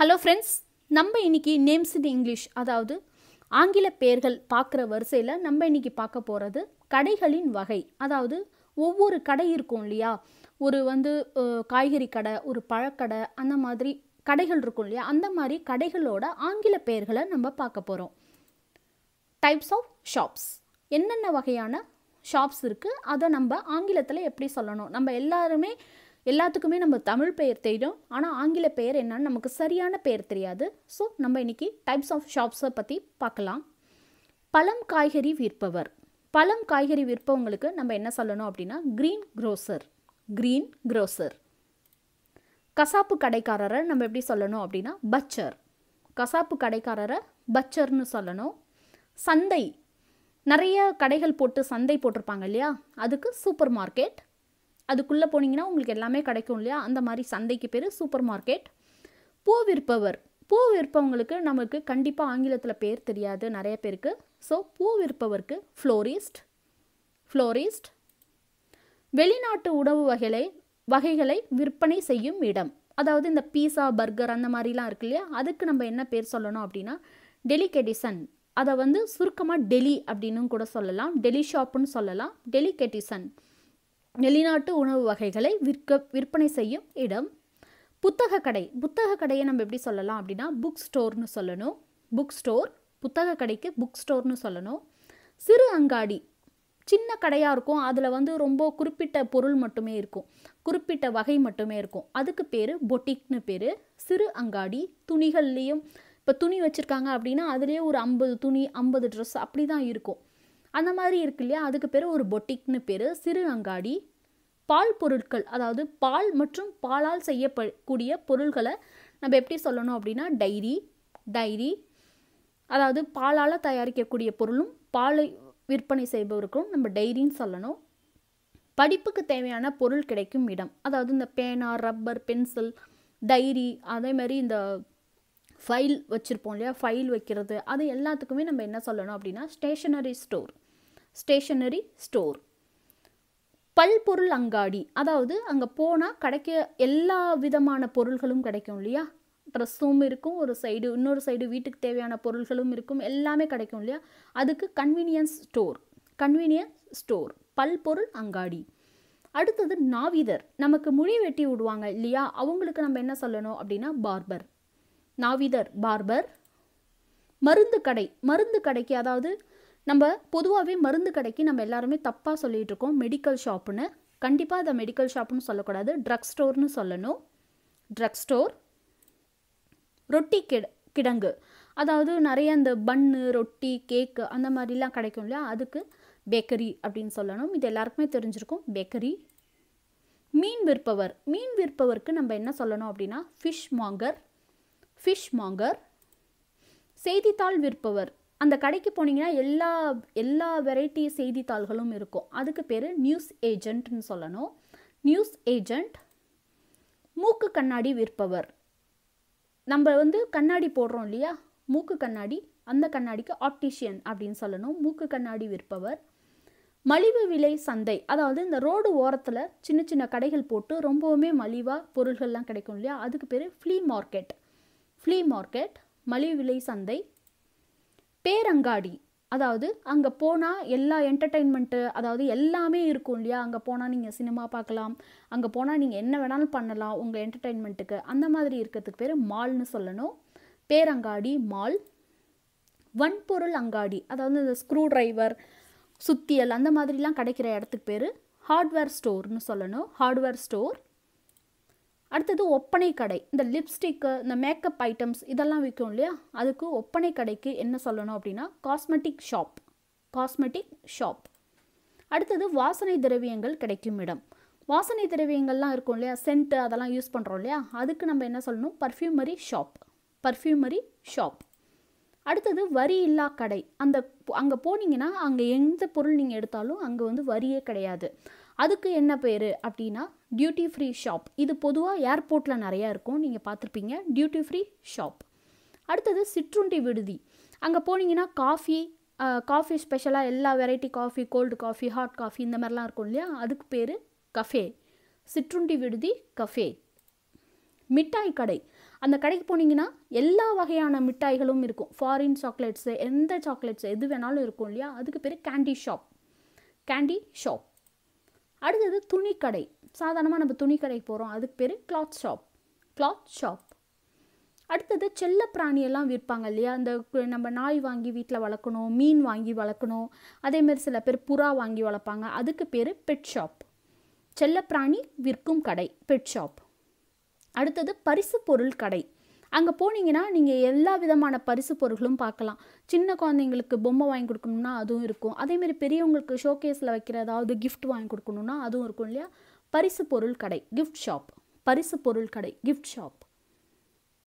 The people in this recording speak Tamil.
ஹலோ ஃப்ரெண்ட்ஸ் நம்ம இன்றைக்கி நேம்ஸ் இன் இங்கிலீஷ் அதாவது ஆங்கில பெயர்கள் பார்க்குற வரிசையில் நம்ம இன்றைக்கி பார்க்க போகிறது கடைகளின் வகை அதாவது ஒவ்வொரு கடை இருக்கும் இல்லையா ஒரு வந்து காய்கறி கடை ஒரு பழக்கடை அந்த மாதிரி கடைகள் இருக்கும் இல்லையா அந்த மாதிரி கடைகளோட ஆங்கில பெயர்களை நம்ம பார்க்க போகிறோம் டைப்ஸ் ஆஃப் ஷாப்ஸ் என்னென்ன வகையான ஷாப்ஸ் இருக்குது அதை நம்ம ஆங்கிலத்தில் எப்படி சொல்லணும் நம்ம எல்லாருமே எல்லாத்துக்குமே நம்ம தமிழ் பெயர் தெரியும் ஆனால் ஆங்கில பெயர் என்னன்னு நமக்கு சரியான பெயர் தெரியாது ஸோ நம்ம இன்னைக்கு டைப்ஸ் ஆஃப் ஷாப்ஸை பற்றி பார்க்கலாம் பழம் காய்கறி விற்பவர் பழம் காய்கறி விற்பவங்களுக்கு நம்ம என்ன சொல்லணும் அப்படின்னா க்ரீன் க்ரோசர் க்ரீன் க்ரோசர் கசாப்பு கடைக்காரரை நம்ம எப்படி சொல்லணும் அப்படின்னா பச்சர் கசாப்பு கடைக்காரரை பச்சர்னு சொல்லணும் சந்தை நிறைய கடைகள் போட்டு சந்தை போட்டிருப்பாங்க இல்லையா அதுக்கு சூப்பர் மார்க்கெட் அதுக்குள்ளே போனீங்கன்னா உங்களுக்கு எல்லாமே கிடைக்கும் இல்லையா அந்த மாதிரி சந்தைக்கு பேர் சூப்பர் மார்க்கெட் பூ விற்பவர் பூ விற்பவங்களுக்கு நமக்கு கண்டிப்பாக ஆங்கிலத்தில் பேர் தெரியாது நிறைய பேருக்கு ஸோ பூ விற்பவருக்கு ஃப்ளோரிஸ்ட் ஃப்ளோரிஸ்ட் வெளிநாட்டு உணவு வகைகளை வகைகளை விற்பனை செய்யும் இடம் அதாவது இந்த பீஸா பர்கர் அந்த மாதிரிலாம் இருக்கு இல்லையா அதுக்கு நம்ம என்ன பேர் சொல்லணும் அப்படின்னா டெலிகெட்டிசன் அதை வந்து சுருக்கமாக டெலி அப்படின்னு கூட சொல்லலாம் டெலி ஷாப்புன்னு சொல்லலாம் டெலிகெட்டிசன் வெளிநாட்டு உணவு வகைகளை விற்க விற்பனை செய்யும் இடம் புத்தக கடை புத்தக கடையை நம்ம எப்படி சொல்லலாம் அப்படின்னா புக் ஸ்டோர்னு சொல்லணும் புக் ஸ்டோர் புத்தக கடைக்கு புக் ஸ்டோர்னு சொல்லணும் சிறு அங்காடி சின்ன கடையாக இருக்கும் அதில் வந்து ரொம்ப குறிப்பிட்ட பொருள் மட்டுமே இருக்கும் குறிப்பிட்ட வகை மட்டுமே இருக்கும் அதுக்கு பேர் பொட்டிக்னு பேர் சிறு அங்காடி துணிகள்லேயும் இப்போ துணி வச்சுருக்காங்க அப்படின்னா அதுலேயே ஒரு ஐம்பது துணி ஐம்பது ட்ரெஸ் அப்படி தான் இருக்கும் அந்த மாதிரி இருக்கு இல்லையா அதுக்கு பேர் ஒரு பொட்டிக்னு பேர் சிறு அங்காடி பால் பொருட்கள் அதாவது பால் மற்றும் பாலால் செய்யப்படக்கூடிய பொருள்களை நம்ம எப்படி சொல்லணும் அப்படின்னா டைரி டைரி அதாவது பாலால் தயாரிக்கக்கூடிய பொருளும் பாலை விற்பனை செய்பவருக்கும் நம்ம டைரின்னு சொல்லணும் படிப்புக்கு தேவையான பொருள் கிடைக்கும் இடம் அதாவது இந்த பேனா ரப்பர் பென்சில் டைரி அதே மாதிரி இந்த ஃபைல் வச்சுருப்போம் இல்லையா ஃபைல் வைக்கிறது அது எல்லாத்துக்குமே நம்ம என்ன சொல்லணும் அப்படின்னா ஸ்டேஷனரி ஸ்டோர் ஸ்டேஷனரி ஸ்டோர் பல்பொருள் அங்காடி அதாவது அங்கே போனால் கிடைக்க எல்லா விதமான பொருள்களும் கிடைக்கும் இல்லையா ட்ரெஸ்ஸும் இருக்கும் ஒரு சைடு இன்னொரு சைடு வீட்டுக்கு தேவையான பொருள்களும் இருக்கும் எல்லாமே கிடைக்கும் இல்லையா அதுக்கு கன்வீனியன்ஸ் ஸ்டோர் கன்வீனியன்ஸ் ஸ்டோர் பல்பொருள் அங்காடி அடுத்தது நாவிதர் நமக்கு முழி வெட்டி விடுவாங்க இல்லையா அவங்களுக்கு நம்ம என்ன சொல்லணும் அப்படின்னா பார்பர் நாவிதர் பார்பர் மருந்து கடை மருந்து கடைக்கு அதாவது நம்ம பொதுவாகவே மருந்து கடைக்கு நம்ம எல்லாருமே தப்பாக சொல்லிகிட்டு இருக்கோம் மெடிக்கல் ஷாப்புன்னு கண்டிப்பாக அதை மெடிக்கல் ஷாப்புன்னு சொல்லக்கூடாது ட்ரக் ஸ்டோர்னு சொல்லணும் ட்ரக் ஸ்டோர் ரொட்டி கிட கிடங்கு அதாவது நிறைய அந்த பன்னு ரொட்டி கேக்கு அந்த மாதிரிலாம் கிடைக்கும் இல்லையா அதுக்கு பேக்கரி அப்படின்னு சொல்லணும் இது எல்லாருக்குமே தெரிஞ்சிருக்கும் பேக்கரி மீன் விற்பவர் மீன் விற்பவருக்கு நம்ம என்ன சொல்லணும் அப்படின்னா ஃபிஷ் மாங்கர் ஃபிஷ் மாங்கர் செய்தித்தாள் விற்பவர் அந்த கடைக்கு போனீங்கன்னா எல்லா எல்லா வெரைட்டி செய்தித்தாள்களும் இருக்கும் அதுக்கு பேர் நியூஸ் ஏஜென்ட்னு சொல்லணும் நியூஸ் ஏஜெண்ட் மூக்கு கண்ணாடி விற்பவர் நம்ம வந்து கண்ணாடி போடுறோம் இல்லையா மூக்கு கண்ணாடி அந்த கண்ணாடிக்கு ஆப்டிஷியன் அப்படின்னு சொல்லணும் மூக்கு கண்ணாடி விற்பவர் மலிவு விலை சந்தை அதாவது இந்த ரோடு ஓரத்தில் சின்ன சின்ன கடைகள் போட்டு ரொம்பவுமே மலிவாக பொருள்கள்லாம் கிடைக்கும் இல்லையா அதுக்கு பேர் ஃப்ளீ மார்க்கெட் ஃப்ளீ மார்க்கெட் மலிவு விலை சந்தை பேரங்காடி அதாவது அங்கே போனால் எல்லா என்டர்டெயின்மெண்ட்டு அதாவது எல்லாமே இருக்கும் இல்லையா அங்கே போனால் நீங்கள் சினிமா பார்க்கலாம் அங்கே போனால் நீங்கள் என்ன வேணாலும் பண்ணலாம் உங்கள் என்டர்டெயின்மெண்ட்டுக்கு அந்த மாதிரி இருக்கிறதுக்கு பேர் மால்னு சொல்லணும் பேரங்காடி மால் வன்பொருள் அங்காடி அதாவது இந்த ஸ்க்ரூ ட்ரைவர் சுத்தியல் அந்த மாதிரிலாம் கிடைக்கிற இடத்துக்கு பேர் ஹார்ட்வேர் ஸ்டோர்னு சொல்லணும் ஹார்ட்வேர் ஸ்டோர் அடுத்தது ஒப்பனை கடை இந்த லிப்ஸ்டிக்கு இந்த மேக்கப் ஐட்டம்ஸ் இதெல்லாம் விற்கும் இல்லையா அதுக்கு ஒப்பனை கடைக்கு என்ன சொல்லணும் அப்படின்னா காஸ்மெட்டிக் ஷாப் காஸ்மெட்டிக் ஷாப் அடுத்தது வாசனை திரவியங்கள் கிடைக்கும் இடம் வாசனை திரவியங்கள்லாம் இருக்கும் இல்லையா சென்ட்டு அதெல்லாம் யூஸ் பண்ணுறோம் இல்லையா அதுக்கு நம்ம என்ன சொல்லணும் பர்ஃப்யூமரி ஷாப் பர்ஃப்யூமரி ஷாப் அடுத்தது வரி இல்லா கடை அந்த அங்கே போனீங்கன்னா அங்கே எந்த பொருள் நீங்கள் எடுத்தாலும் அங்கே வந்து வரியே கிடையாது அதுக்கு என்ன பேர் அப்படின்னா டியூட்டி ஃப்ரீ ஷாப் இது பொதுவாக ஏர்போர்ட்டில் நிறையா இருக்கும் நீங்கள் பார்த்துருப்பீங்க டியூட்டி ஃப்ரீ ஷாப் அடுத்தது சிற்றுண்டி விடுதி அங்கே போனீங்கன்னா காஃபி காஃபி ஸ்பெஷலாக எல்லா variety coffee cold coffee hot coffee இந்த மாதிரிலாம் இருக்கும் இல்லையா அதுக்கு பேர் கஃபே சிற்றுண்டி விடுதி கஃபே மிட்டாய் கடை அந்த கடைக்கு போனீங்கன்னா எல்லா வகையான மிட்டாய்களும் இருக்கும் ஃபாரின் சாக்லேட்ஸு எந்த சாக்லேட்ஸு எது வேணாலும் இருக்கும் இல்லையா அதுக்கு பேர் கேண்டி ஷாப் கேண்டி ஷாப் அடுத்தது துணிக்கடை சாதாரணமாக நம்ம துணிக்கடைக்கு போகிறோம் அதுக்கு பேர் கிளாத் ஷாப் கிளாத் ஷாப் அடுத்தது செல்ல பிராணியெல்லாம் விற்பாங்க இல்லையா அந்த நம்ம நாய் வாங்கி வீட்டில் வளர்க்கணும் மீன் வாங்கி வளர்க்கணும் அதேமாதிரி சில பேர் புறா வாங்கி வளர்ப்பாங்க அதுக்கு பேர் பெட் ஷாப் செல்ல பிராணி விற்கும் கடை பெட் ஷாப் அடுத்தது பரிசு பொருள் கடை அங்கே போனீங்கன்னா நீங்கள் எல்லா விதமான பரிசு பொருட்களும் பார்க்கலாம் சின்ன குழந்தைங்களுக்கு பொம்மை வாங்கி கொடுக்கணும்னா அதுவும் இருக்கும் அதேமாரி பெரியவங்களுக்கு ஷோகேஸில் வைக்கிற ஏதாவது கிஃப்ட் வாங்கி கொடுக்கணும்னா அதுவும் இருக்கும் இல்லையா பரிசு பொருள் கடை கிஃப்ட் ஷாப் பரிசு பொருள் கடை கிஃப்ட் ஷாப்